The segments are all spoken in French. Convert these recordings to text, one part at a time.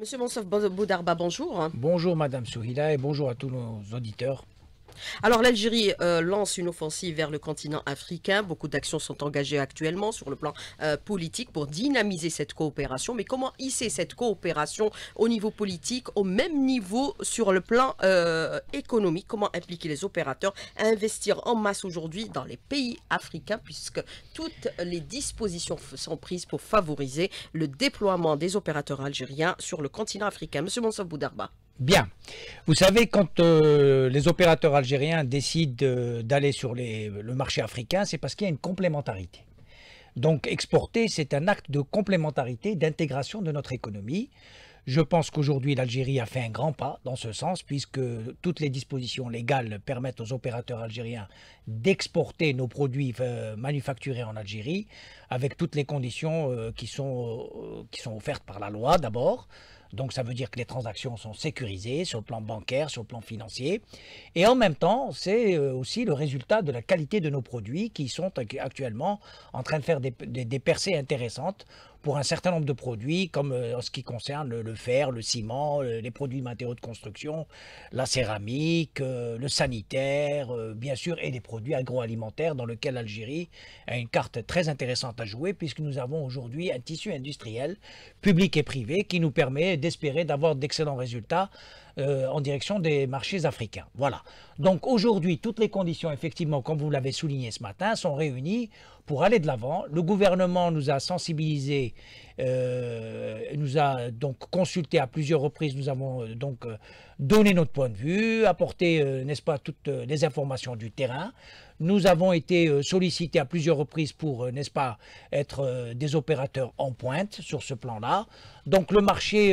Monsieur Monsef Boudarba, bonjour. Bonjour Madame Souhila et bonjour à tous nos auditeurs. Alors l'Algérie euh, lance une offensive vers le continent africain. Beaucoup d'actions sont engagées actuellement sur le plan euh, politique pour dynamiser cette coopération. Mais comment hisser cette coopération au niveau politique, au même niveau sur le plan euh, économique Comment impliquer les opérateurs à investir en masse aujourd'hui dans les pays africains puisque toutes les dispositions sont prises pour favoriser le déploiement des opérateurs algériens sur le continent africain Monsieur Monsaf Boudarba. Bien. Vous savez, quand euh, les opérateurs algériens décident euh, d'aller sur le marché africain, c'est parce qu'il y a une complémentarité. Donc exporter, c'est un acte de complémentarité, d'intégration de notre économie. Je pense qu'aujourd'hui, l'Algérie a fait un grand pas dans ce sens, puisque toutes les dispositions légales permettent aux opérateurs algériens d'exporter nos produits euh, manufacturés en Algérie, avec toutes les conditions qui sont offertes par la loi d'abord, donc ça veut dire que les transactions sont sécurisées sur le plan bancaire, sur le plan financier. Et en même temps, c'est euh, aussi le résultat de la qualité de nos produits qui sont actuellement en train de faire des, percées intéressantes pour un certain nombre de produits, comme euh, en ce qui concerne le, fer, le ciment, euh, les produits matériaux de construction, la céramique, euh, le sanitaire, bien sûr, et les produits agroalimentaires, dans lequel l'Algérie a une carte très intéressante à jouer, puisque nous avons aujourd'hui un tissu industriel, public et privé, qui nous permet d'espérer d'avoir d'excellents résultats euh, en direction des marchés africains. Voilà. Donc aujourd'hui, toutes les conditions, effectivement, comme vous l'avez souligné ce matin, sont réunies pour aller de l'avant. Le gouvernement nous a sensibilisés, euh, nous a donc consultés à plusieurs reprises. Nous avons euh, donc donné notre point de vue, apporté, n'est-ce pas, toutes les informations du terrain. Nous avons été sollicités à plusieurs reprises pour, n'est-ce pas, être des opérateurs en pointe sur ce plan-là. Donc le marché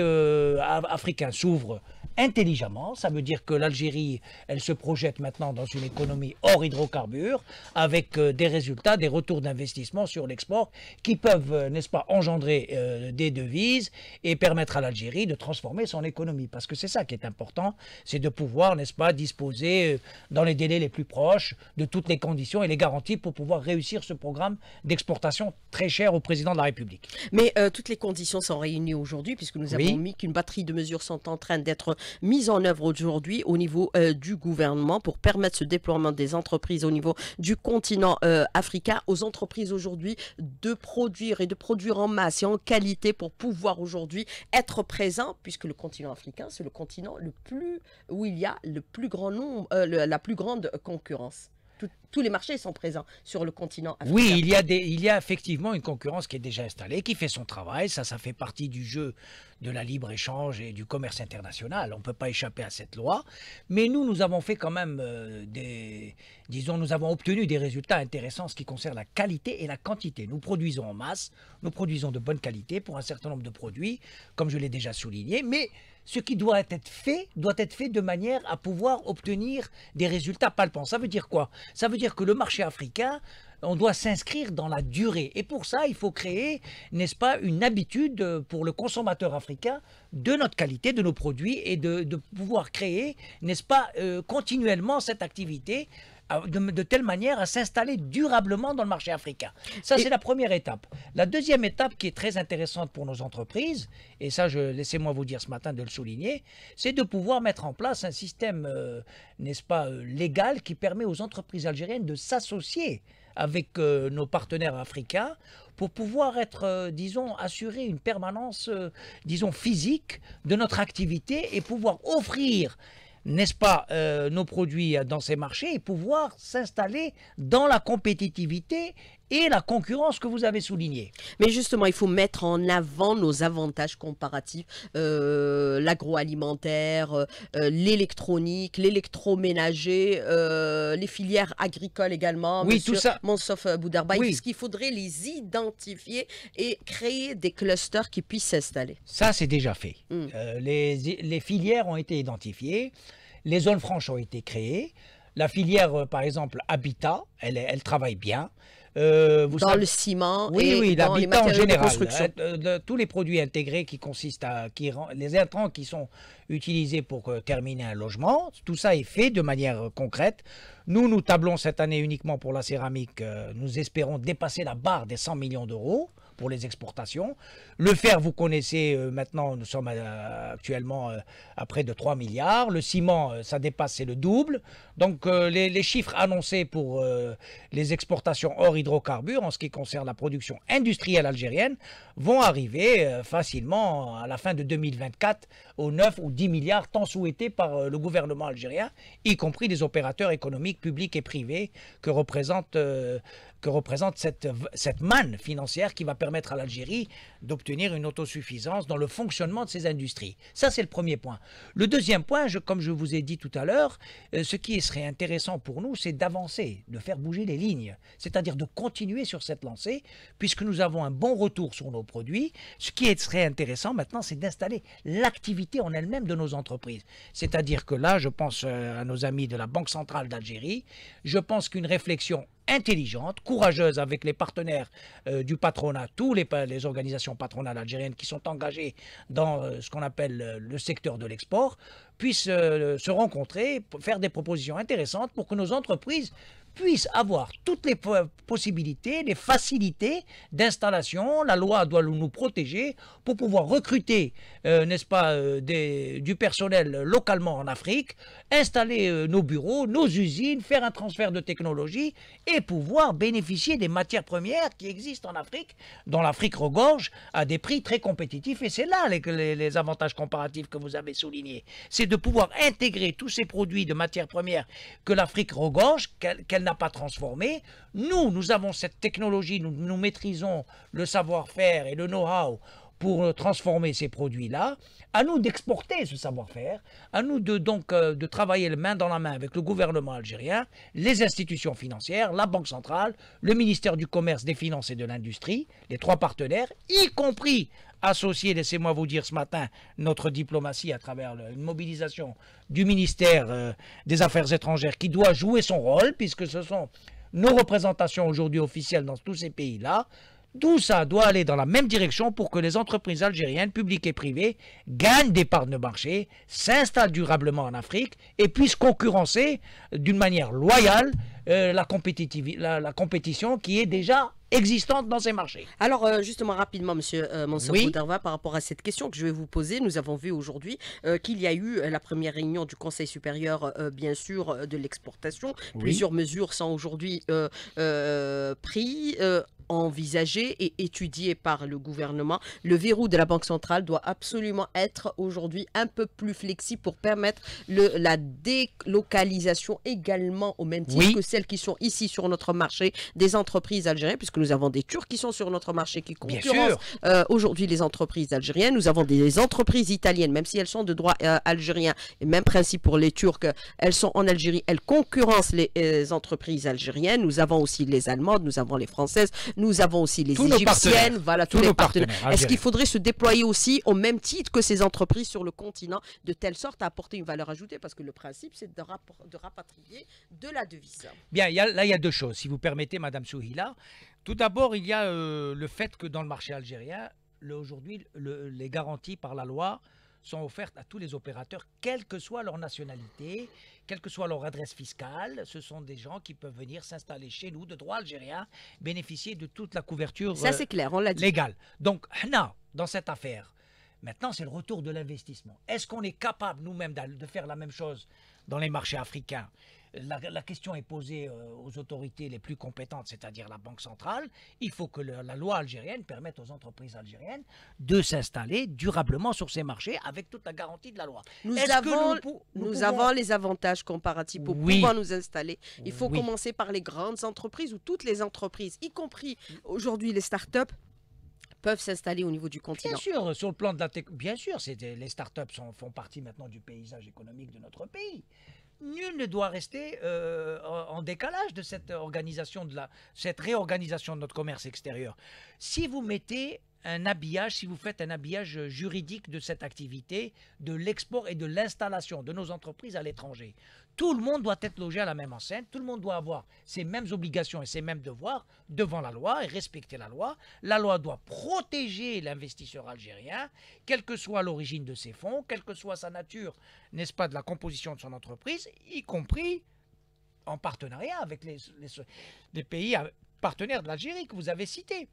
africain s'ouvre intelligemment. Ça veut dire que l'Algérie, elle se projette maintenant dans une économie hors hydrocarbures, avec euh, des résultats, des retours d'investissement sur l'export qui peuvent, euh, n'est-ce pas, engendrer euh, des devises et permettre à l'Algérie de transformer son économie. Parce que c'est ça qui est important, c'est de pouvoir, n'est-ce pas, disposer dans les délais les plus proches de toutes les conditions et les garanties pour pouvoir réussir ce programme d'exportation très cher au président de la République. Mais toutes les conditions sont réunies aujourd'hui, puisque nous avons mis qu'une batterie de mesures sont en train d'être mise en œuvre aujourd'hui au niveau euh, du gouvernement pour permettre ce déploiement des entreprises au niveau du continent euh, africain aux entreprises aujourd'hui de produire et de produire en masse et en qualité pour pouvoir aujourd'hui être présent puisque le continent africain c'est le continent le plus où il y a le plus grand nombre euh, la plus grande concurrence tous les marchés sont présents sur le continent africain. Oui, il y, a des, il y a effectivement une concurrence qui est déjà installée, qui fait son travail. Ça, ça fait partie du jeu de la libre-échange et du commerce international. On ne peut pas échapper à cette loi. Mais nous, nous avons fait quand même euh, des. Disons, nous avons obtenu des résultats intéressants en ce qui concerne la qualité et la quantité. Nous produisons en masse, nous produisons de bonne qualité pour un certain nombre de produits, comme je l'ai déjà souligné. Mais ce qui doit être fait doit être fait de manière à pouvoir obtenir des résultats palpants. Ça veut dire quoi Ça veut dire que le marché africain, on doit s'inscrire dans la durée. Et pour ça, il faut créer, n'est-ce pas, une habitude pour le consommateur africain de notre qualité, de nos produits et de, pouvoir créer, n'est-ce pas, euh, continuellement cette activité de, telle manière à s'installer durablement dans le marché africain. Ça, c'est la première étape. La deuxième étape qui est très intéressante pour nos entreprises, et ça, laissez-moi vous dire ce matin de le souligner, c'est de pouvoir mettre en place un système, euh, n'est-ce pas, euh, légal qui permet aux entreprises algériennes de s'associer avec euh, nos partenaires africains pour pouvoir être, disons, assurer une permanence, disons, physique de notre activité et pouvoir offrir n'est-ce pas, euh, nos produits dans ces marchés et pouvoir s'installer dans la compétitivité et la concurrence que vous avez soulignée. Mais justement, il faut mettre en avant nos avantages comparatifs, euh, l'agroalimentaire, euh, l'électronique, l'électroménager, euh, les filières agricoles également. Oui, tout ça. Monsof Boudarbaï, oui. qu'il faudrait les identifier et créer des clusters qui puissent s'installer. Ça, c'est déjà fait. Hmm. Les, filières ont été identifiées, les zones franches ont été créées. La filière, par exemple, Habitat, elle, elle travaille bien. Euh, dans le ciment dans les matériaux général, hein, de construction. tous les produits intégrés qui consistent à... Qui, les intrants qui sont utilisés pour euh, terminer un logement, tout ça est fait de manière euh, concrète. Nous, nous tablons cette année uniquement pour la céramique. nous espérons dépasser la barre des 100 millions d'euros pour les exportations. Le fer, vous connaissez euh, maintenant, nous sommes euh, actuellement euh, à près de 3 milliards. Le ciment, ça dépasse, c'est le double. Donc les, chiffres annoncés pour les exportations hors hydrocarbures en ce qui concerne la production industrielle algérienne vont arriver facilement à la fin de 2024 aux 9 ou 10 milliards tant souhaités par le gouvernement algérien, y compris les opérateurs économiques publics et privés que représentent que représente cette, cette manne financière qui va permettre à l'Algérie d'obtenir une autosuffisance dans le fonctionnement de ses industries. Ça, c'est le premier point. Le deuxième point, comme je vous ai dit tout à l'heure, euh, ce qui serait intéressant pour nous, c'est d'avancer, de faire bouger les lignes, c'est-à-dire de continuer sur cette lancée, puisque nous avons un bon retour sur nos produits. Ce qui serait intéressant maintenant, c'est d'installer l'activité en elle-même de nos entreprises. C'est-à-dire que là, je pense euh, à nos amis de la Banque centrale d'Algérie, je pense qu'une réflexion intelligente, courageuse avec les partenaires euh, du patronat, toutes les, organisations patronales algériennes qui sont engagées dans euh, ce qu'on appelle euh, le secteur de l'export, puissent se rencontrer, faire des propositions intéressantes pour que nos entreprises puisse avoir toutes les possibilités, les facilités d'installation. La loi doit nous protéger pour pouvoir recruter, euh, n'est-ce pas, euh, des, du personnel localement en Afrique, installer euh, nos bureaux, nos usines, faire un transfert de technologie et pouvoir bénéficier des matières premières qui existent en Afrique, dont l'Afrique regorge à des prix très compétitifs. Et c'est là les, avantages comparatifs que vous avez soulignés. C'est de pouvoir intégrer tous ces produits de matières premières que l'Afrique regorge, qu'elle n'a pas transformé. Nous, nous avons cette technologie, nous, maîtrisons le savoir-faire et le know-how pour euh, transformer ces produits-là. À nous d'exporter ce savoir-faire, à nous de, donc euh, de travailler main dans la main avec le gouvernement algérien, les institutions financières, la Banque centrale, le ministère du Commerce, des Finances et de l'Industrie, les trois partenaires, y compris associés, laissez-moi vous dire ce matin, notre diplomatie à travers une mobilisation du ministère euh, des Affaires étrangères qui doit jouer son rôle, puisque ce sont nos représentations aujourd'hui officielles dans tous ces pays-là, tout ça doit aller dans la même direction pour que les entreprises algériennes, publiques et privées, gagnent des parts de marché, s'installent durablement en Afrique et puissent concurrencer d'une manière loyale euh, la compétition qui est déjà existantes dans ces marchés. Alors euh, justement rapidement, Monsieur euh, Monsieur par rapport à cette question que je vais vous poser, nous avons vu aujourd'hui euh, qu'il y a eu euh, la première réunion du Conseil supérieur, bien sûr, de l'exportation. Plusieurs mesures sont aujourd'hui prises envisagées et étudiées par le gouvernement. Le verrou de la Banque centrale doit absolument être aujourd'hui un peu plus flexible pour permettre la délocalisation également au même titre que celles qui sont ici sur notre marché des entreprises algériennes, puisque nous nous avons des Turcs qui sont sur notre marché, qui concurrencent euh, aujourd'hui les entreprises algériennes. Nous avons des entreprises italiennes, même si elles sont de droit euh, algérien, et même principe pour les Turcs, elles sont en Algérie, elles concurrencent les, euh, entreprises algériennes. Nous avons aussi les Allemandes, nous avons les Françaises, nous avons aussi les Égyptiennes, voilà tous, les partenaires. Est-ce qu'il faudrait se déployer aussi au même titre que ces entreprises sur le continent, de telle sorte à apporter une valeur ajoutée Parce que le principe, c'est de, de rapatrier de la devise. Bien, là, il y a deux choses. Si vous permettez, Madame Souhila, tout d'abord, il y a euh, le fait que dans le marché algérien, aujourd'hui, les garanties par la loi sont offertes à tous les opérateurs, quelle que soit leur nationalité, quelle que soit leur adresse fiscale. Ce sont des gens qui peuvent venir s'installer chez nous de droit algérien, bénéficier de toute la couverture Ça, euh, c'est clair, on l'a dit. légale. Donc, Hna, dans cette affaire, maintenant, c'est le retour de l'investissement. Est-ce qu'on est capable nous-mêmes de faire la même chose dans les marchés africains la, question est posée euh, aux autorités les plus compétentes, c'est-à-dire la Banque centrale. Il faut que la loi algérienne permette aux entreprises algériennes de s'installer durablement sur ces marchés avec toute la garantie de la loi. Nous, avons, avons, les avantages comparatifs pour pouvoir nous installer. Il faut commencer par les grandes entreprises ou toutes les entreprises, y compris aujourd'hui les start-up peuvent s'installer au niveau du continent. Bien sûr, sur le plan de la bien sûr, les start-up font partie maintenant du paysage économique de notre pays nul ne doit rester euh, en décalage de cette organisation de la, cette réorganisation de notre commerce extérieur. Si vous mettez un habillage, si vous faites un habillage juridique de cette activité, de l'export et de l'installation de nos entreprises à l'étranger. Tout le monde doit être logé à la même enceinte, tout le monde doit avoir ses mêmes obligations et ses mêmes devoirs devant la loi et respecter la loi. La loi doit protéger l'investisseur algérien, quelle que soit l'origine de ses fonds, quelle que soit sa nature, n'est-ce pas, de la composition de son entreprise, y compris en partenariat avec les pays partenaires de l'Algérie que vous avez cités.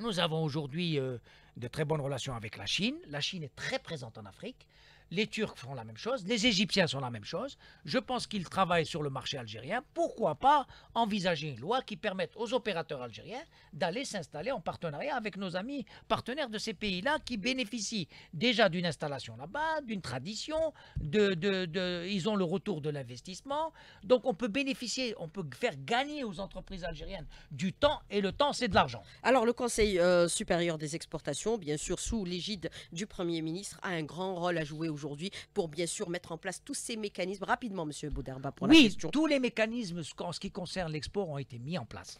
Nous avons aujourd'hui euh, de très bonnes relations avec la Chine. La Chine est très présente en Afrique les Turcs font la même chose, les Égyptiens font la même chose. Je pense qu'ils travaillent sur le marché algérien. Pourquoi pas envisager une loi qui permette aux opérateurs algériens d'aller s'installer en partenariat avec nos amis partenaires de ces pays-là qui bénéficient déjà d'une installation là-bas, d'une tradition, de, de, ils ont le retour de l'investissement. Donc on peut bénéficier, on peut faire gagner aux entreprises algériennes du temps et le temps c'est de l'argent. Alors le Conseil euh, supérieur des exportations, bien sûr sous l'égide du Premier ministre, a un grand rôle à jouer aujourd'hui pour bien sûr mettre en place tous ces mécanismes rapidement, Monsieur Bouderba, pour oui, la question. tous les mécanismes en ce qui concerne l'export ont été mis en place.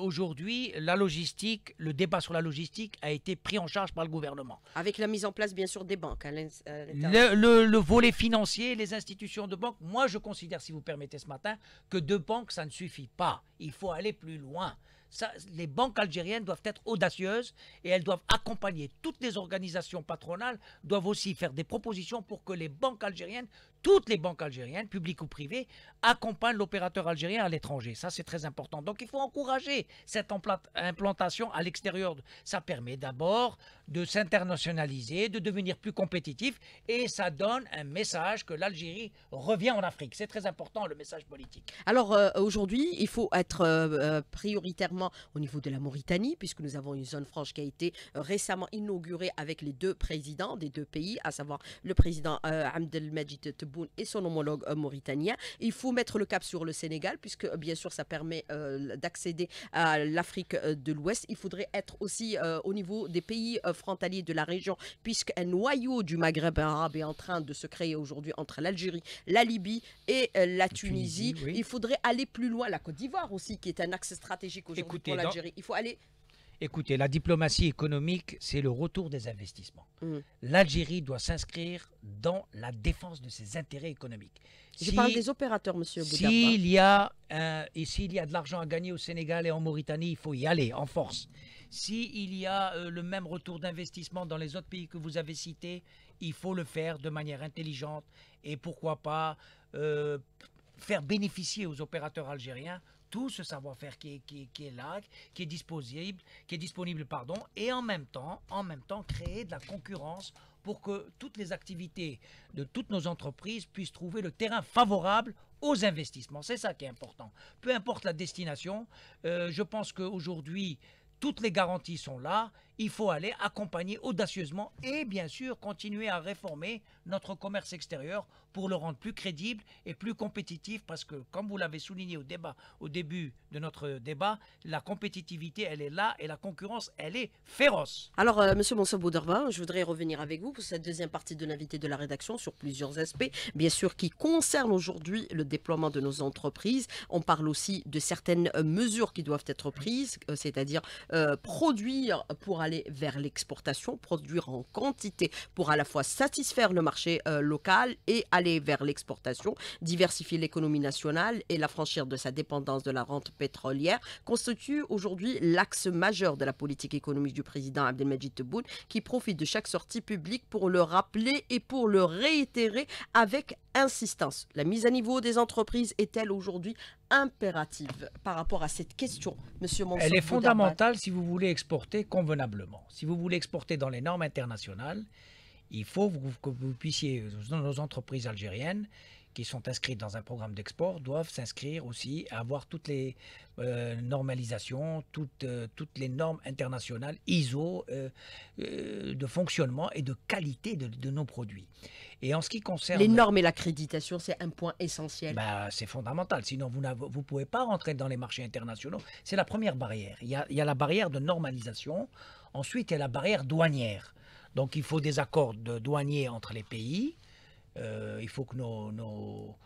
aujourd'hui, la logistique, le débat sur la logistique a été pris en charge par le gouvernement. Avec la mise en place, bien sûr, des banques. le, le, volet financier, les institutions de banque, moi je considère, si vous permettez ce matin, que deux banques, ça ne suffit pas. Il faut aller plus loin les banques algériennes doivent être audacieuses et elles doivent accompagner. Toutes les organisations patronales doivent aussi faire des propositions pour que les banques algériennes, toutes les banques algériennes, publiques ou privées, accompagnent l'opérateur algérien à l'étranger. Ça, c'est très important. Donc, il faut encourager cette implantation à l'extérieur. Ça permet d'abord de s'internationaliser, de devenir plus compétitif, et ça donne un message que l'Algérie revient en Afrique. C'est très important le message politique. Alors euh, aujourd'hui, il faut être euh, euh, prioritairement au niveau de la Mauritanie, puisque nous avons une zone franche qui a été récemment inaugurée avec les deux présidents des deux pays, à savoir le président euh, Abdelmajid Tebboune et son homologue mauritanien. Il faut mettre le cap sur le Sénégal, puisque bien sûr ça permet d'accéder à l'Afrique de l'Ouest. Il faudrait être aussi au niveau des pays frontalier de la région, puisque un noyau du Maghreb arabe est en train de se créer aujourd'hui entre l'Algérie, la Libye et euh, la Tunisie. Il faudrait aller plus loin, la Côte d'Ivoire aussi, qui est un axe stratégique aujourd'hui pour l'Algérie. Il faut aller Écoutez, la diplomatie économique, c'est le retour des investissements. Hum. L'Algérie doit s'inscrire dans la défense de ses intérêts économiques. Je parle des opérateurs, monsieur S'il y, y a de l'argent à gagner au Sénégal et en Mauritanie, il faut y aller en force. S'il y a euh, le même retour d'investissement dans les autres pays que vous avez cités, il faut le faire de manière intelligente et pourquoi pas euh, faire bénéficier aux opérateurs algériens tout ce savoir-faire qui, qui, est là, qui est disponible, qui est disponible pardon, et en même, temps, en même temps créer de la concurrence pour que toutes les activités de toutes nos entreprises puissent trouver le terrain favorable aux investissements. C'est ça qui est important. Peu importe la destination, euh, je pense qu'aujourd'hui, toutes les garanties sont là il faut aller accompagner audacieusement et bien sûr continuer à réformer notre commerce extérieur pour le rendre plus crédible et plus compétitif parce que comme vous l'avez souligné au débat au début de notre débat, la compétitivité elle est là et la concurrence elle est féroce. Alors euh, monsieur Monsieur je voudrais revenir avec vous pour cette deuxième partie de l'invité de la rédaction sur plusieurs aspects bien sûr qui concernent aujourd'hui le déploiement de nos entreprises. On parle aussi de certaines mesures qui doivent être prises, euh, c'est-à-dire euh, produire pour aller aller vers l'exportation, produire en quantité pour à la fois satisfaire le marché euh, local et aller vers l'exportation, diversifier l'économie nationale et l'affranchir de sa dépendance de la rente pétrolière, constitue aujourd'hui l'axe majeur de la politique économique du président Abdelmajid Tebboune, qui profite de chaque sortie publique pour le rappeler et pour le réitérer avec insistance. La mise à niveau des entreprises est-elle aujourd'hui impérative par rapport à cette question, Monsieur Monson Elle est fondamentale si vous voulez exporter convenablement. Si vous voulez exporter dans les normes internationales, il faut que vous puissiez, dans nos entreprises algériennes, sont inscrits dans un programme d'export doivent s'inscrire aussi, avoir toutes les euh, normalisations, toutes, euh, toutes les normes internationales, ISO, euh, de fonctionnement et de qualité de, de, nos produits. Et en ce qui concerne... Les normes et l'accréditation, c'est un point essentiel. Bah, c'est fondamental, sinon vous ne vous pouvez pas rentrer dans les marchés internationaux. C'est la première barrière. Il y, a, il y a la barrière de normalisation, ensuite il y a la barrière douanière. Donc il faut des accords de douaniers entre les pays. Euh, il faut que nos, nos,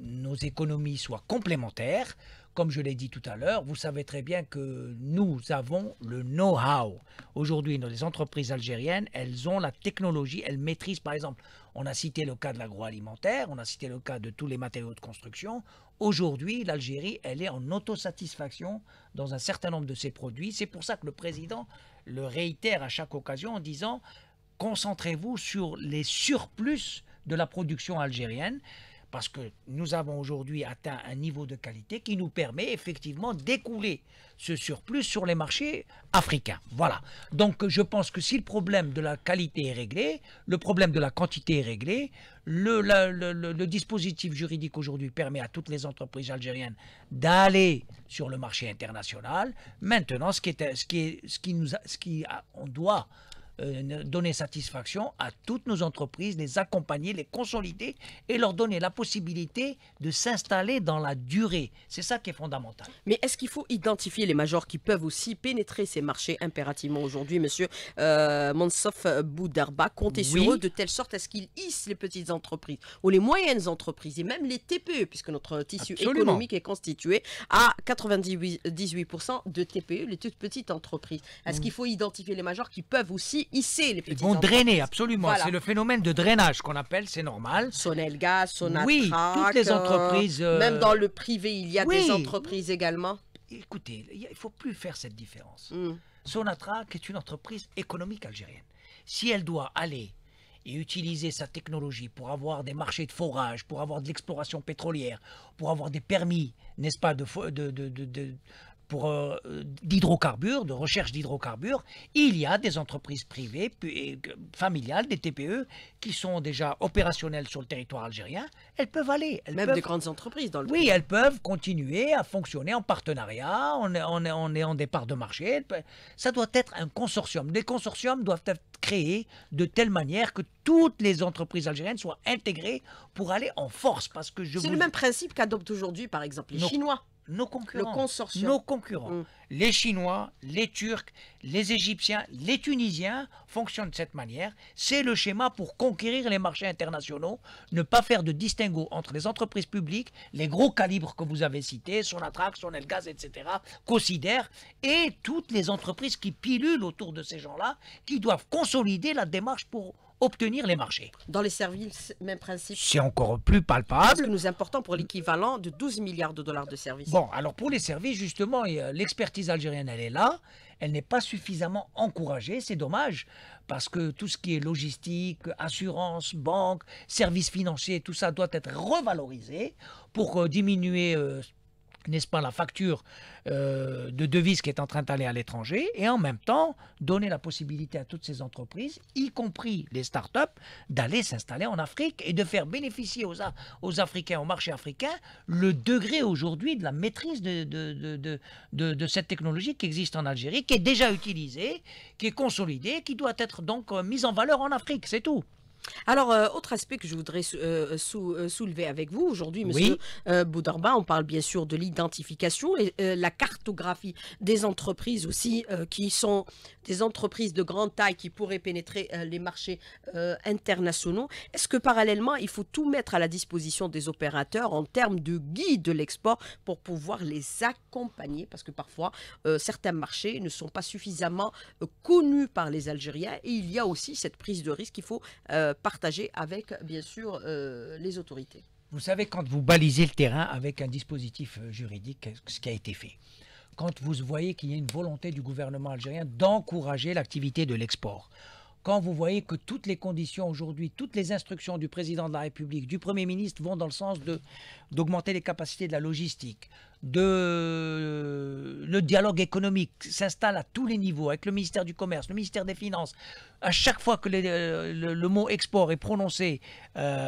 nos, économies soient complémentaires. Comme je l'ai dit tout à l'heure, vous savez très bien que nous avons le know-how. Aujourd'hui, les entreprises algériennes, elles ont la technologie, elles maîtrisent par exemple, on a cité le cas de l'agroalimentaire, on a cité le cas de tous les matériaux de construction. Aujourd'hui, l'Algérie, elle est en autosatisfaction dans un certain nombre de ses produits. C'est pour ça que le président le réitère à chaque occasion en disant concentrez-vous sur les surplus de la production algérienne, parce que nous avons aujourd'hui atteint un niveau de qualité qui nous permet effectivement d'écouler ce surplus sur les marchés africains. Voilà. Donc je pense que si le problème de la qualité est réglé, le problème de la quantité est réglé, le, le, dispositif juridique aujourd'hui permet à toutes les entreprises algériennes d'aller sur le marché international. Maintenant, ce qui, est, ce qui, nous ce qui on doit euh, donner satisfaction à toutes nos entreprises, les accompagner, les consolider et leur donner la possibilité de s'installer dans la durée. C'est ça qui est fondamental. Mais est-ce qu'il faut identifier les majors qui peuvent aussi pénétrer ces marchés impérativement aujourd'hui, monsieur euh, Monsof Boudarba Comptez sur eux de telle sorte à ce qu'ils hissent les petites entreprises ou les moyennes entreprises et même les TPE, puisque notre tissu économique est constitué à 98% de TPE, les toutes petites entreprises. Est-ce mm. qu'il faut identifier les majors qui peuvent aussi les Ils vont drainer, absolument. C'est le phénomène de drainage qu'on appelle, c'est normal. Sonelgas, Sonatrac. Oui, toutes les euh, entreprises. Euh, même dans le privé, il y a des entreprises également. Écoutez, il ne faut plus faire cette différence. Hmm. Sonatrach est une entreprise économique algérienne. Si elle doit aller et utiliser sa technologie pour avoir des marchés de forage, pour avoir de l'exploration pétrolière, pour avoir des permis, n'est-ce pas, de, de, de, pour euh, euh, d'hydrocarbures, de recherche d'hydrocarbures, il y a des entreprises privées, familiales, des TPE, qui sont déjà opérationnelles sur le territoire algérien. Elles peuvent aller. Elles Même des grandes entreprises dans le Oui, elles peuvent continuer à fonctionner en partenariat, en est, des en départ de marché. Ça doit être un consortium. Des consortiums doivent être créés de telle manière que toutes les entreprises algériennes soient intégrées pour aller en force. parce que C'est le même principe qu'adoptent aujourd'hui, par exemple, les Chinois nos concurrents, nos mm. concurrents, les Chinois, les Turcs, les Égyptiens, les Tunisiens fonctionnent de cette manière. C'est le schéma pour conquérir les marchés internationaux, ne pas faire de distinguo entre les entreprises publiques, les gros calibres que vous avez cités, son Sonelgaz, etc., considèrent, et toutes les entreprises qui pilulent autour de ces gens-là, qui doivent consolider la démarche pour obtenir les marchés. Dans les services, même principe. C'est encore plus palpable. que nous importons pour l'équivalent de 12 milliards de dollars de services. Bon, alors pour les services, justement, euh, l'expertise algérienne, elle est là. Elle n'est pas suffisamment encouragée, c'est dommage, parce que tout ce qui est logistique, assurance, banque, services financiers, tout ça doit être revalorisé pour euh, diminuer euh, n'est-ce pas, la facture euh, de devises qui est en train d'aller à l'étranger et en même temps donner la possibilité à toutes ces entreprises, y compris les start-up, d'aller s'installer en Afrique et de faire bénéficier aux, Africains, au marché africain, le degré aujourd'hui de la maîtrise de, de, cette technologie qui existe en Algérie, qui est déjà utilisée, qui est consolidée, qui doit être donc euh, mise en valeur en Afrique, c'est tout. Alors, euh, autre aspect que je voudrais euh, euh, soulever avec vous aujourd'hui, Monsieur Boudorba, Boudarba, on parle bien sûr de l'identification et la cartographie des entreprises aussi, qui sont des entreprises de grande taille qui pourraient pénétrer les marchés internationaux. Est-ce que parallèlement, il faut tout mettre à la disposition des opérateurs en termes de guide de l'export pour pouvoir les accompagner Parce que parfois, certains marchés ne sont pas suffisamment connus par les Algériens et il y a aussi cette prise de risque qu'il faut partager avec, bien sûr, euh, les autorités. Vous savez, quand vous balisez le terrain avec un dispositif euh, juridique, euh, ce qui a été fait, quand vous voyez qu'il y a une volonté du gouvernement algérien d'encourager l'activité de l'export, quand vous voyez que toutes les conditions aujourd'hui, toutes les instructions du président de la République, du Premier ministre vont dans le sens d'augmenter les capacités de la logistique, de euh, le dialogue économique s'installe à tous les niveaux, avec le ministère du Commerce, le ministère des Finances. À chaque fois que euh, le, mot export est prononcé euh,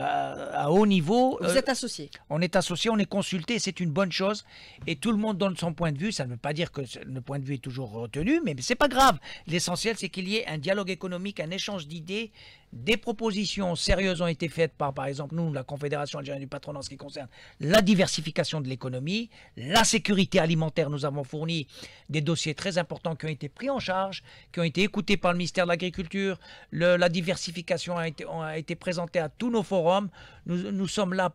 à, haut niveau, vous êtes associé. On est associé, on est consulté, c'est une bonne chose. Et tout le monde donne son point de vue. Ça ne veut pas dire que le point de vue est toujours retenu, mais ce n'est pas grave. L'essentiel, c'est qu'il y ait un dialogue économique, un échange d'idées, des propositions sérieuses ont été faites par, par exemple, nous, la Confédération algérienne du patronat en ce qui concerne la diversification de l'économie, la sécurité alimentaire. Nous avons fourni des dossiers très importants qui ont été pris en charge, qui ont été écoutés par le ministère de l'Agriculture. La diversification a été, présentée à tous nos forums. Nous, nous sommes là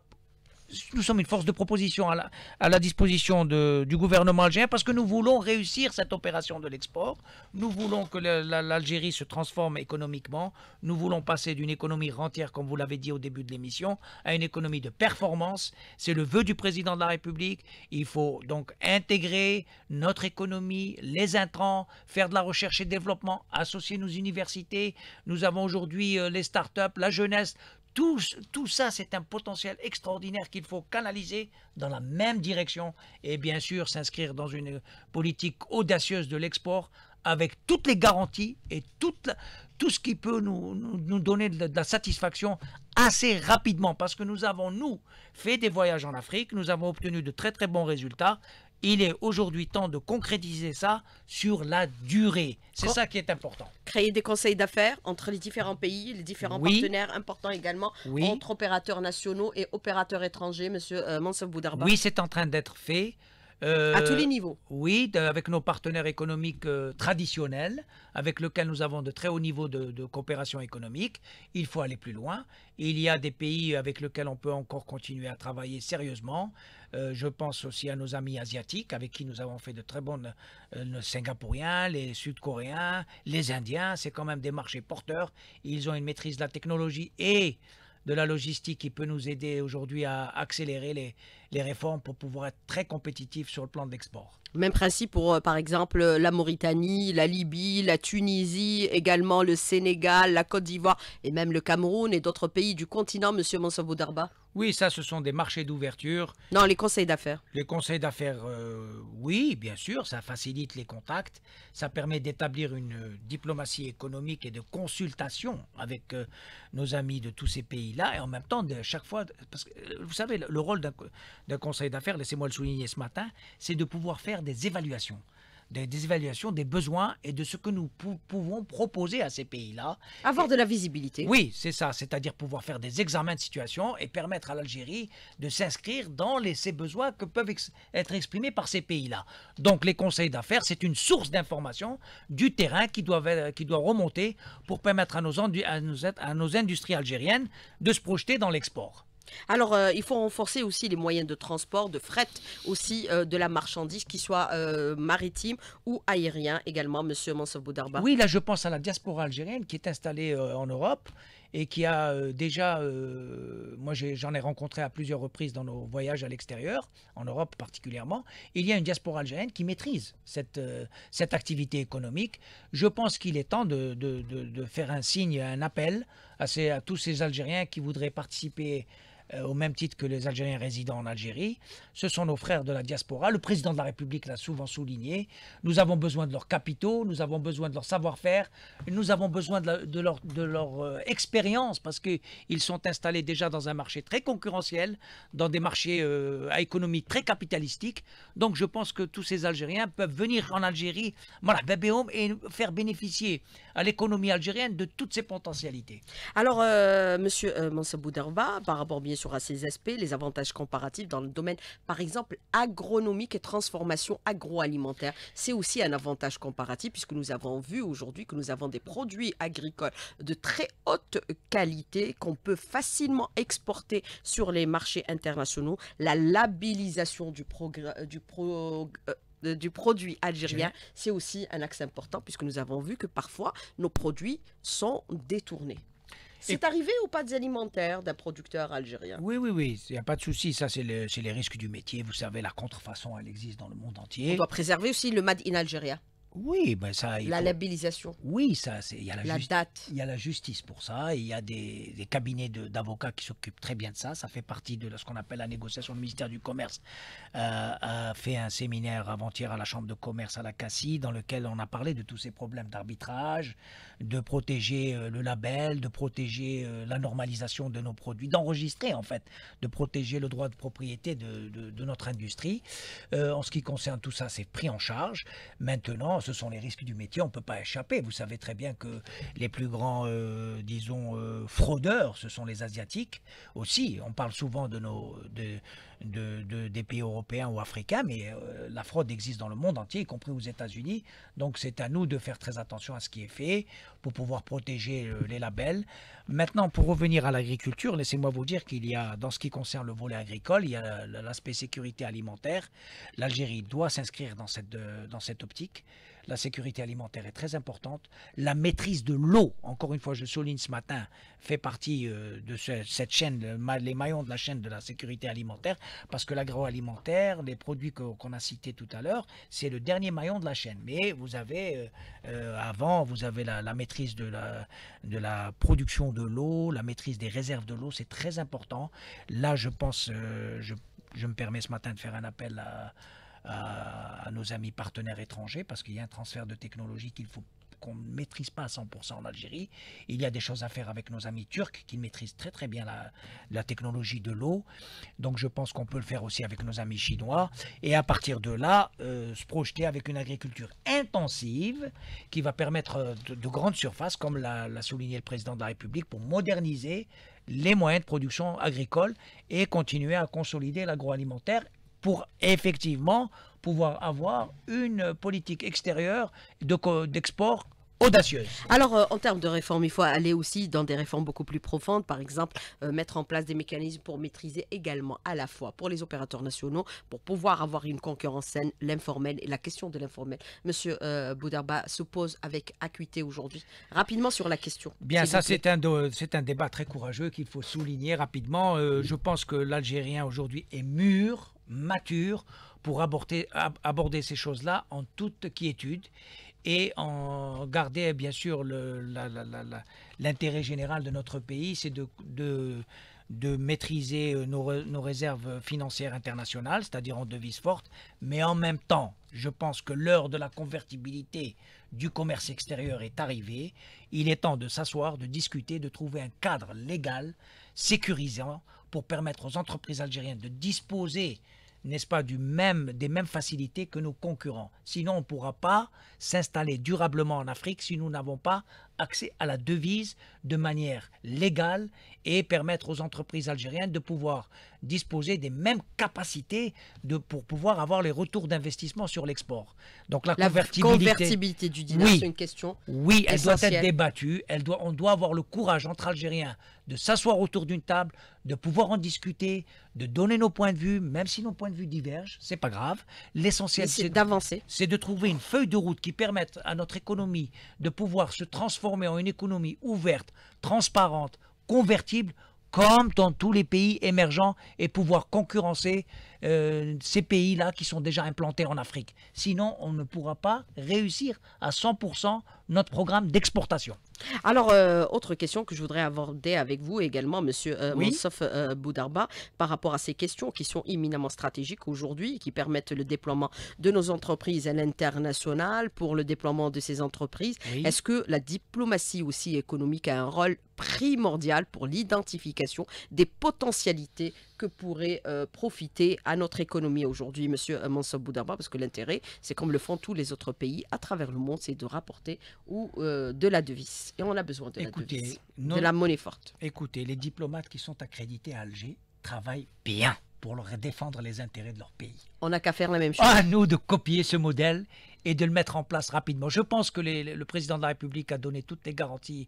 nous sommes une force de proposition à la, disposition du gouvernement algérien parce que nous voulons réussir cette opération de l'export. Nous voulons que l'Algérie se transforme économiquement. Nous voulons passer d'une économie rentière, comme vous l'avez dit au début de l'émission, à une économie de performance. C'est le vœu du président de la République. Il faut donc intégrer notre économie, les intrants, faire de la recherche et développement, associer nos universités. Nous avons aujourd'hui euh, les start-up, la jeunesse, tout, ça, c'est un potentiel extraordinaire qu'il faut canaliser dans la même direction et bien sûr s'inscrire dans une politique audacieuse de l'export avec toutes les garanties et tout ce qui peut nous, donner de la satisfaction assez rapidement parce que nous avons, nous, fait des voyages en Afrique, nous avons obtenu de très très bons résultats il est aujourd'hui temps de concrétiser ça sur la durée. C'est ça qui est important. Créer des conseils d'affaires entre les différents pays, les différents partenaires, importants également, entre opérateurs nationaux et opérateurs étrangers, Monsieur euh, Boudarba. Oui, c'est en train d'être fait. Euh, à tous les niveaux. Oui, avec nos partenaires économiques euh, traditionnels, avec lesquels nous avons de très hauts niveaux de, de, coopération économique. Il faut aller plus loin. Il y a des pays avec lesquels on peut encore continuer à travailler sérieusement. Euh, je pense aussi à nos amis asiatiques avec qui nous avons fait de très bons... Euh, les Singapouriens, les Sud-Coréens, les Indiens. C'est quand même des marchés porteurs. Ils ont une maîtrise de la technologie et de la logistique qui peut nous aider aujourd'hui à accélérer les, les réformes pour pouvoir être très compétitifs sur le plan de l'export. Même principe pour, euh, par exemple, euh, la Mauritanie, la Libye, la Tunisie, également le Sénégal, la Côte d'Ivoire et même le Cameroun et d'autres pays du continent, Monsieur Mansobo Darba Oui, ça, ce sont des marchés d'ouverture. Non, les conseils d'affaires. Les conseils d'affaires, euh, oui, bien sûr, ça facilite les contacts, ça permet d'établir une diplomatie économique et de consultation avec nos amis de tous ces pays-là et en même temps, de, chaque fois, parce que vous savez, le rôle d'un d'un conseil d'affaires, laissez-moi le souligner ce matin, c'est de pouvoir faire des évaluations. Des, évaluations des besoins et de ce que nous pouvons proposer à ces pays-là. Avoir de la visibilité. Oui, c'est ça, c'est-à-dire pouvoir faire des examens de situation et permettre à l'Algérie de s'inscrire dans les, ces besoins que peuvent être exprimés par ces pays-là. Donc les conseils d'affaires, c'est une source d'information du terrain qui doit, remonter pour permettre à nos industries algériennes de se projeter dans l'export. Alors, euh, il faut renforcer aussi les moyens de transport, de fret aussi euh, de la marchandise, qui soit euh, maritime ou aérien également, Monsieur Mansour Boudarba. Oui, là, je pense à la diaspora algérienne qui est installée en Europe et qui a euh, déjà, euh, moi j'en ai rencontré à plusieurs reprises dans nos voyages à l'extérieur, en Europe particulièrement, il y a une diaspora algérienne qui maîtrise cette, euh, activité économique. Je pense qu'il est temps de, faire un signe, un appel à tous ces Algériens qui voudraient participer euh, au même titre que les Algériens résidant en Algérie. Ce sont nos frères de la diaspora. Le président de la République l'a souvent souligné. Nous avons besoin de leurs capitaux, nous avons besoin de leur savoir-faire, nous avons besoin de, de leur, de leur euh, expérience parce qu'ils sont installés déjà dans un marché très concurrentiel, dans des marchés euh, à économie très capitalistique. Donc je pense que tous ces Algériens peuvent venir en Algérie et faire bénéficier à l'économie algérienne de toutes ses potentialités. Alors, Monsieur Mansa par rapport bien sûr sur ces aspects, les avantages comparatifs dans le domaine, par exemple, agronomique et transformation agroalimentaire. C'est aussi un avantage comparatif puisque nous avons vu aujourd'hui que nous avons des produits agricoles de très haute qualité qu'on peut facilement exporter sur les marchés internationaux. La labellisation du euh, euh, euh, du produit algérien, c'est aussi un axe important puisque nous avons vu que parfois nos produits sont détournés. C'est arrivé aux pâtes alimentaires d'un producteur algérien. Oui, oui, oui, il n'y a pas de souci. Ça, c'est les risques du métier. Vous savez, la contrefaçon, elle existe dans le monde entier. On doit préserver aussi le Made in Algérie. Oui, mais ben ça. La labellisation. Oui, ça, c'est... y la, date. Il y a la justice pour ça. Il y a des, cabinets d'avocats qui s'occupent très bien de ça. Ça fait partie de ce qu'on appelle la négociation. Le ministère du Commerce euh, a fait un séminaire avant-hier à la Chambre de commerce à la Cassie, dans lequel on a parlé de tous ces problèmes d'arbitrage, de protéger euh, le label, de protéger euh, la normalisation de nos produits, d'enregistrer en fait, de protéger le droit de propriété de, de notre industrie. en ce qui concerne tout ça, c'est pris en charge. Maintenant, ce sont les risques du métier, on ne peut pas échapper. Vous savez très bien que les plus grands, euh, disons, euh, fraudeurs, ce sont les Asiatiques aussi. On parle souvent de nos, des pays européens ou africains, mais euh, la fraude existe dans le monde entier, y compris aux États-Unis. Donc c'est à nous de faire très attention à ce qui est fait pour pouvoir protéger les labels. Maintenant, pour revenir à l'agriculture, laissez-moi vous dire qu'il y a, dans ce qui concerne le volet agricole, il y a l'aspect sécurité alimentaire. L'Algérie doit s'inscrire dans cette, dans cette optique. La sécurité alimentaire est très importante. La maîtrise de l'eau, encore une fois, je souligne ce matin, fait partie euh, de cette chaîne, les maillons de la chaîne de la sécurité alimentaire, parce que l'agroalimentaire, les produits qu'on a cités tout à l'heure, c'est le dernier maillon de la chaîne. Mais vous avez, euh, euh, avant, vous avez la, maîtrise de la, production de l'eau, la maîtrise des réserves de l'eau, c'est très important. Là, je pense, je me permets ce matin de faire un appel à euh, à nos amis partenaires étrangers, parce qu'il y a un transfert de technologie qu'il faut qu'on ne maîtrise pas à 100% en Algérie. Il y a des choses à faire avec nos amis turcs qui maîtrisent très très bien la, technologie de l'eau. Donc je pense qu'on peut le faire aussi avec nos amis chinois. Et à partir de là, euh, se projeter avec une agriculture intensive qui va permettre euh, de grandes surfaces, comme l'a souligné le président de la République, pour moderniser les moyens de production agricole et continuer à consolider l'agroalimentaire pour effectivement pouvoir avoir une politique extérieure d'export audacieuse. Alors, euh, en termes de réformes, il faut aller aussi dans des réformes beaucoup plus profondes. Par exemple, euh, mettre en place des mécanismes pour maîtriser également à la fois pour les opérateurs nationaux, pour pouvoir avoir une concurrence saine, l'informel et la question de l'informel. Monsieur euh, Boudarba se pose avec acuité aujourd'hui. Rapidement sur la question. Bien, ça, c'est un, c'est un débat très courageux qu'il faut souligner rapidement. je pense que l'Algérien aujourd'hui est mûr mature pour aborder, ces choses-là en toute quiétude et en garder bien sûr l'intérêt général de notre pays, c'est de, maîtriser euh, nos, nos, réserves financières internationales, c'est-à-dire en devise forte, mais en même temps, je pense que l'heure de la convertibilité du commerce extérieur est arrivée. Il est temps de s'asseoir, de discuter, de trouver un cadre légal sécurisant pour permettre aux entreprises algériennes de disposer n'est-ce pas, du même, des mêmes facilités que nos concurrents. Sinon, on ne pourra pas s'installer durablement en Afrique si nous n'avons pas accès à la devise de manière légale et permettre aux entreprises algériennes de pouvoir disposer des mêmes capacités de, pour pouvoir avoir les retours d'investissement sur l'export. Donc la, la convertibilité, du dinar, c'est une question. Oui, elle doit être débattue. Elle doit, on doit avoir le courage entre Algériens de s'asseoir autour d'une table, de pouvoir en discuter, de donner nos points de vue, même si nos points de vue divergent, c'est pas grave. L'essentiel, c'est d'avancer. C'est de trouver une feuille de route qui permette à notre économie de pouvoir se transformer en une économie ouverte, transparente, convertible, comme dans tous les pays émergents, et pouvoir concurrencer euh, ces pays-là qui sont déjà implantés en Afrique. Sinon, on ne pourra pas réussir à 100% notre programme d'exportation. Alors, euh, autre question que je voudrais aborder avec vous également, Monsieur euh, Mansouf euh, Boudarba, par rapport à ces questions qui sont imminemment stratégiques aujourd'hui, qui permettent le déploiement de nos entreprises à l'international, pour le déploiement de ces entreprises. Est-ce que la diplomatie aussi économique a un rôle primordial pour l'identification des potentialités que pourrait profiter à notre économie aujourd'hui, Monsieur Mansouf Boudarba, parce que l'intérêt, c'est comme le font tous les autres pays à travers le monde, c'est de rapporter ou de la devise et on a besoin de la de la monnaie forte. Écoutez, les diplomates qui sont accrédités à Alger travaillent bien pour leur défendre les intérêts de leur pays. On n'a qu'à faire la même ah, chose. À nous de copier ce modèle et de le mettre en place rapidement. Je pense que le président de la République a donné toutes les garanties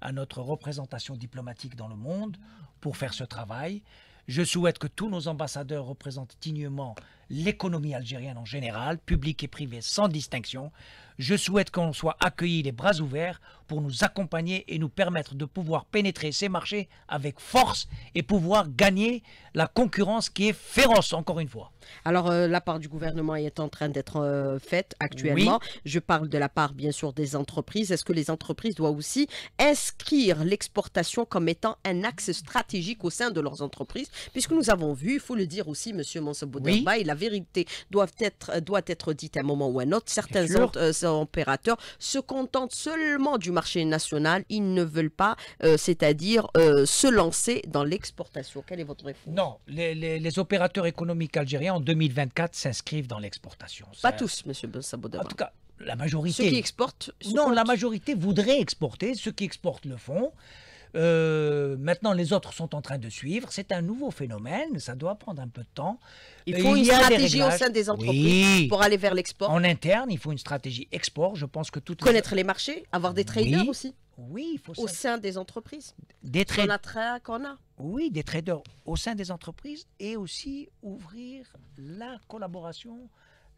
à notre représentation diplomatique dans le monde pour faire ce travail. Je souhaite que tous nos ambassadeurs représentent dignement l'économie algérienne en général, publique et privée sans distinction. Je souhaite qu'on soit accueillis les bras ouverts pour nous accompagner et nous permettre de pouvoir pénétrer ces marchés avec force et pouvoir gagner la concurrence qui est féroce, encore une fois. Alors, euh, la part du gouvernement est en train d'être euh, faite actuellement. Je parle de la part, bien sûr, des entreprises. Est-ce que les entreprises doivent aussi inscrire l'exportation comme étant un axe stratégique au sein de leurs entreprises Puisque nous avons vu, il faut le dire aussi, M. Monsobodamba, il avait vérité doivent être, euh, doit être dite à un moment ou à un autre. Certains euh, opérateurs se contentent seulement du marché national. Ils ne veulent pas, euh, c'est-à-dire, se lancer dans l'exportation. Quelle est votre réponse Non, les, les, opérateurs économiques algériens en 2024 s'inscrivent dans l'exportation. Pas tous, Monsieur Sabodaba. En tout cas, la majorité. Ceux qui exportent. non, la majorité voudrait exporter. Ceux qui exportent le font. Euh, maintenant, les autres sont en train de suivre. C'est un nouveau phénomène. Ça doit prendre un peu de temps. Il faut une stratégie au sein des entreprises pour aller vers l'export. En interne, il faut une stratégie export. Je pense que connaître les, marchés, avoir des traders aussi. Oui, il faut au sein des entreprises. Des traders qu'on a. Oui, des traders au sein des entreprises et aussi ouvrir la collaboration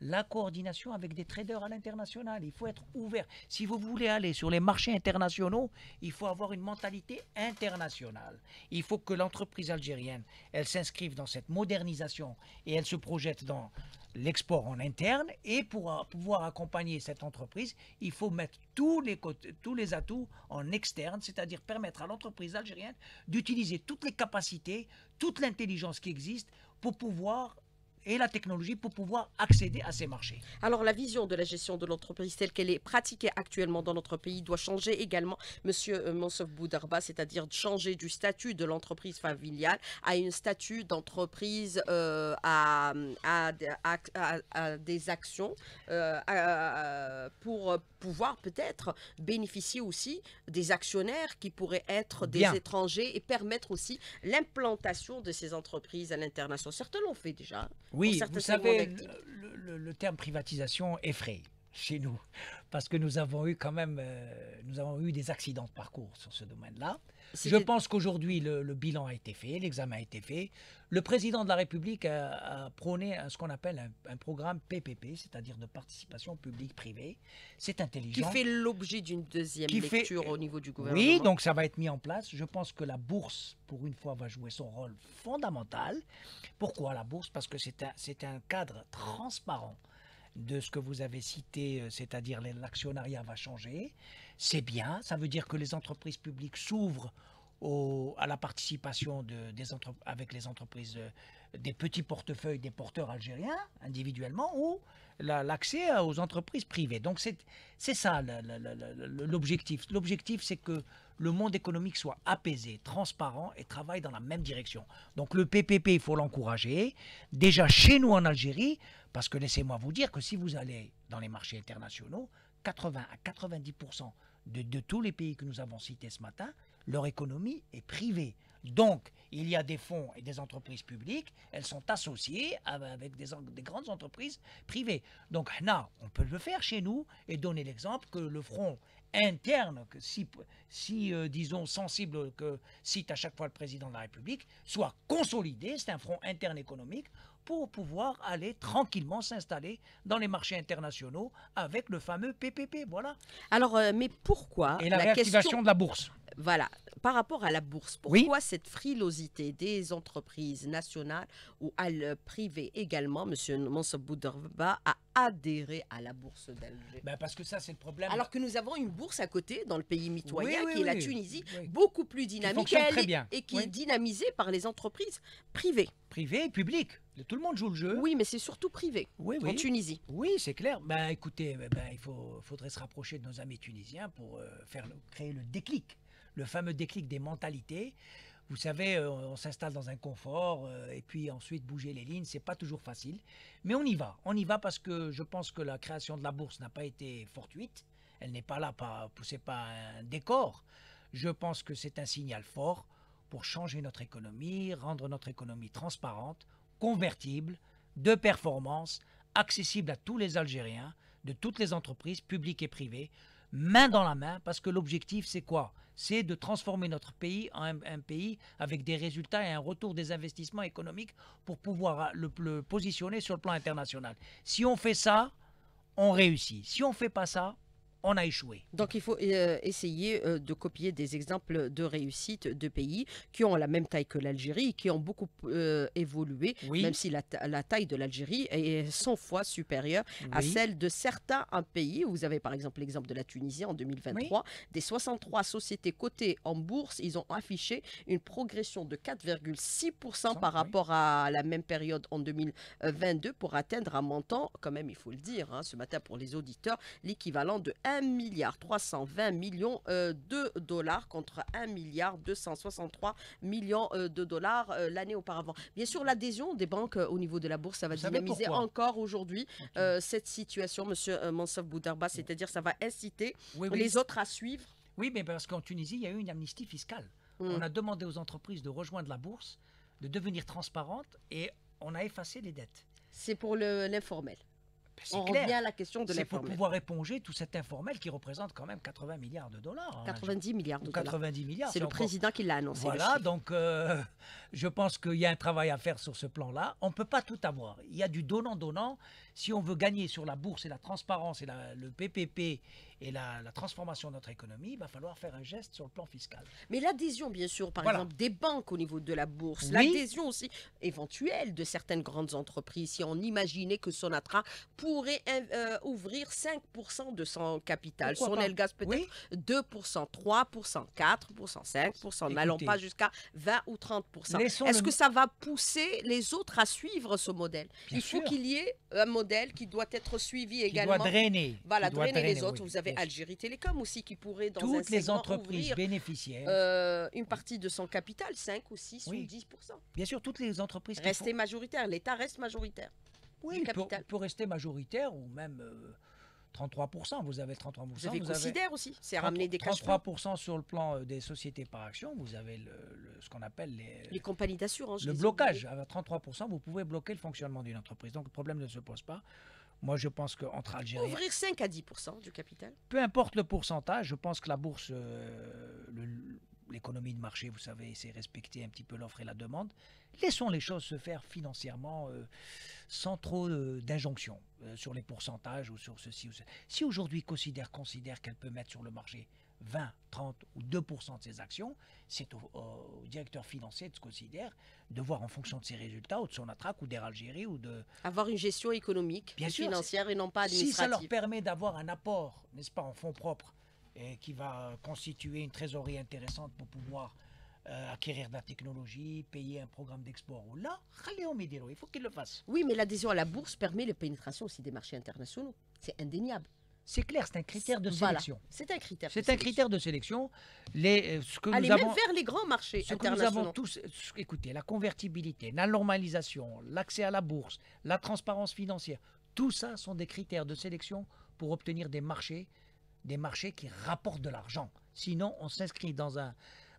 la coordination avec des traders à l'international. Il faut être ouvert. Si vous voulez aller sur les marchés internationaux, il faut avoir une mentalité internationale. Il faut que l'entreprise algérienne, elle s'inscrive dans cette modernisation et elle se projette dans l'export en interne. Et pour pouvoir accompagner cette entreprise, il faut mettre tous les, tous les atouts en externe, c'est-à-dire permettre à l'entreprise algérienne d'utiliser toutes les capacités, toute l'intelligence qui existe pour pouvoir et la technologie pour pouvoir accéder à ces marchés. Alors la vision de la gestion de l'entreprise telle qu'elle est pratiquée actuellement dans notre pays doit changer également, Monsieur euh, Monsof Boudarba, c'est-à-dire changer du statut de l'entreprise familiale à une statut d'entreprise euh, à, des actions euh, pour pouvoir peut-être bénéficier aussi des actionnaires qui pourraient être des étrangers et permettre aussi l'implantation de ces entreprises à l'international. Certains l'ont fait déjà. Oui, vous savez, le, terme privatisation effraie chez nous, parce que nous avons eu quand même, euh, nous avons eu des accidents de parcours sur ce domaine-là. Je pense qu'aujourd'hui, le, bilan a été fait, l'examen a été fait. Le président de la République a, prôné ce qu'on appelle un, programme PPP, c'est-à-dire de participation publique-privée. C'est intelligent. Qui fait l'objet d'une deuxième lecture au niveau du gouvernement. Oui, donc ça va être mis en place. Je pense que la bourse, pour une fois, va jouer son rôle fondamental. Pourquoi la bourse Parce que c'est un, un cadre transparent de ce que vous avez cité, euh, c'est-à-dire l'actionnariat va changer. C'est bien, ça veut dire que les entreprises publiques s'ouvrent à la participation avec les entreprises, euh, des petits portefeuilles des porteurs algériens individuellement ou l'accès aux entreprises privées. Donc c'est, ça l'objectif. L'objectif, c'est que le monde économique soit apaisé, transparent et travaille dans la même direction. Donc le PPP, il faut l'encourager. Déjà chez nous en Algérie, parce que laissez-moi vous dire que si vous allez dans les marchés internationaux, 80 à 90 de, tous les pays que nous avons cités ce matin, leur économie est privée. Donc, il y a des fonds et des entreprises publiques, elles sont associées avec des, grandes entreprises privées. Donc, là, on peut le faire chez nous et donner l'exemple que le front interne, que si, euh, disons sensible que cite à chaque fois le président de la République, soit consolidé, c'est un front interne économique pour pouvoir aller tranquillement s'installer dans les marchés internationaux avec le fameux PPP. Voilà. Alors, euh, mais pourquoi Et la, de la bourse. Voilà. Par rapport à la bourse, pourquoi cette frilosité des entreprises nationales ou à euh, également, M. Monsobouderba a adhérer à la bourse d'Alger. Bah, parce que ça, c'est le problème. Alors que nous avons une bourse à côté, dans le pays mitoyen, qui est la Tunisie, beaucoup plus dynamique bien. et qui est dynamisée par les entreprises privées. Privées et publiques. Tout le monde joue le jeu. Oui, mais c'est surtout privé en Tunisie. Oui, c'est clair. Bah, eh ben, écoutez, il faut, faudrait se rapprocher de nos amis tunisiens pour euh, faire, créer le déclic le fameux déclic des mentalités vous savez, euh, on s'installe dans un confort euh, et puis ensuite bouger les lignes, c'est pas toujours facile. Mais on y va, on y va parce que je pense que la création de la bourse n'a pas été fortuite. Elle n'est pas là, c'est pas un décor. Je pense que c'est un signal fort pour changer notre économie, rendre notre économie transparente, convertible, de performance, accessible à tous les Algériens, de toutes les entreprises, publiques et privées, main dans la main, parce que l'objectif, c'est quoi c'est de transformer notre pays en un, pays avec des résultats et un retour des investissements économiques pour pouvoir euh, le, le positionner sur le plan international. Si on fait ça, on réussit. Si on ne fait pas ça, on a échoué. Donc il faut euh, essayer euh, de copier des exemples de réussite de pays qui ont la même taille que l'Algérie, qui ont beaucoup euh, évolué, même si la, taille de l'Algérie est 100 fois supérieure à celle de certains pays. Vous avez par exemple l'exemple de la Tunisie en 2023. Des 63 sociétés cotées en bourse, ils ont affiché une progression de 4,6% par rapport à la même période en 2022 pour atteindre un montant, quand même il faut le dire, hein, ce matin pour les auditeurs, l'équivalent de 1 1 milliard 320 millions euh, de dollars contre 1 milliard 263 millions euh, de dollars euh, l'année auparavant. Bien sûr, l'adhésion des banques au niveau de la bourse, ça va dynamiser encore aujourd'hui cette situation, Monsieur Mansouf Boudarba, c'est-à-dire ça va inciter les autres à suivre. Oui, mais parce qu'en Tunisie, il y a eu une amnistie fiscale. Mm. On a demandé aux entreprises de rejoindre la bourse, de devenir transparentes et on a effacé les dettes. C'est pour l'informel. Ben, on la question de C'est pour pouvoir éponger tout cet informel qui représente quand même 80 milliards de dollars. 90 hein, milliards de 90 dollars. milliards. C'est le président qui l'a annoncé. Voilà, donc euh, je pense qu'il y a un travail à faire sur ce plan-là. On ne peut pas tout avoir. Il y a du donnant-donnant si on veut gagner sur la bourse et la transparence et le PPP et la, transformation de notre économie, il va falloir faire un geste sur le plan fiscal. Mais l'adhésion, bien sûr, par exemple, des banques au niveau de la bourse, l'adhésion aussi éventuelle de certaines grandes entreprises, si on imaginait que Sonatra pourrait euh, euh, ouvrir 5% de son capital, Sonelgas peut-être 2%, 3%, 4%, 5%, n'allons pas jusqu'à 20 ou 30%. Est-ce que ça va pousser les autres à suivre ce modèle Il faut qu'il y ait un modèle qui doit être suivi également. Qui doit drainer. Voilà, drainer, les autres. Vous avez Algérie Télécom aussi qui pourrait, dans Toutes les entreprises bénéficiaires. Euh, une partie de son capital, 5 ou 6 ou 10 Bien sûr, toutes les entreprises. Rester majoritaire. L'État reste majoritaire. Oui, pour, rester majoritaire ou même. Euh, 33%, vous avez 33%. Vous avez aussi, c'est ramener des 33% sur le plan euh, des sociétés par action, vous avez ce qu'on appelle les, les compagnies d'assurance. Le blocage, à 33%, vous pouvez bloquer le fonctionnement d'une entreprise. Donc le problème ne se pose pas. Moi, je pense qu'entre Algérie... Ouvrir 5 à 10 du capital Peu importe le pourcentage, je pense que la bourse, euh, l'économie de marché, vous savez, c'est respecter un petit peu l'offre et la demande. Laissons les choses se faire financièrement euh, sans trop euh, d'injonctions euh, sur les pourcentages ou sur ceci ou ceci. Si aujourd'hui Cossidère considère qu'elle peut mettre sur le marché 20, 30 ou 2% de ses actions, c'est au, directeur financier de Cossidère de voir en fonction de ses résultats ou de son attraque ou d'Air Algérie ou de... Avoir une gestion économique, Bien financière et non pas administrative. Si ça leur permet d'avoir un apport, n'est-ce pas, en fonds propres qui va constituer une trésorerie intéressante pour pouvoir euh, acquérir de la technologie, payer un programme d'export. Là, il faut qu'il le fasse. Oui, mais l'adhésion à la bourse permet la pénétration aussi des marchés internationaux. C'est indéniable. C'est clair, c'est un critère de sélection. C'est un critère. C'est un critère de sélection. Les, euh, ce que nous avons, même vers les grands marchés ce Que nous avons tous, euh, écoutez, la convertibilité, la normalisation, l'accès à la bourse, la transparence financière, tout ça sont des critères de sélection pour obtenir des marchés des marchés qui rapportent de l'argent. Sinon, on s'inscrit dans un,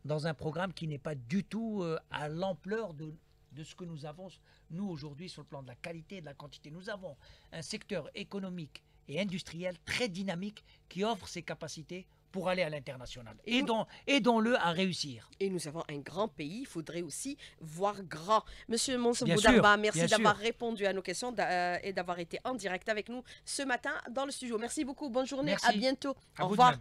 dans un programme qui n'est pas du tout euh, à l'ampleur de, de ce que nous avons, nous, aujourd'hui, sur le plan de la qualité et de la quantité. Nous avons un secteur économique et industriel très dynamique qui offre ses capacités pour aller à l'international. Aidons, le à réussir. Et nous avons un grand pays, il faudrait aussi voir grand. Monsieur Monsembo merci d'avoir répondu à nos questions euh, et d'avoir été en direct avec nous ce matin dans le studio. Merci beaucoup, bonne journée, à bientôt. Au revoir.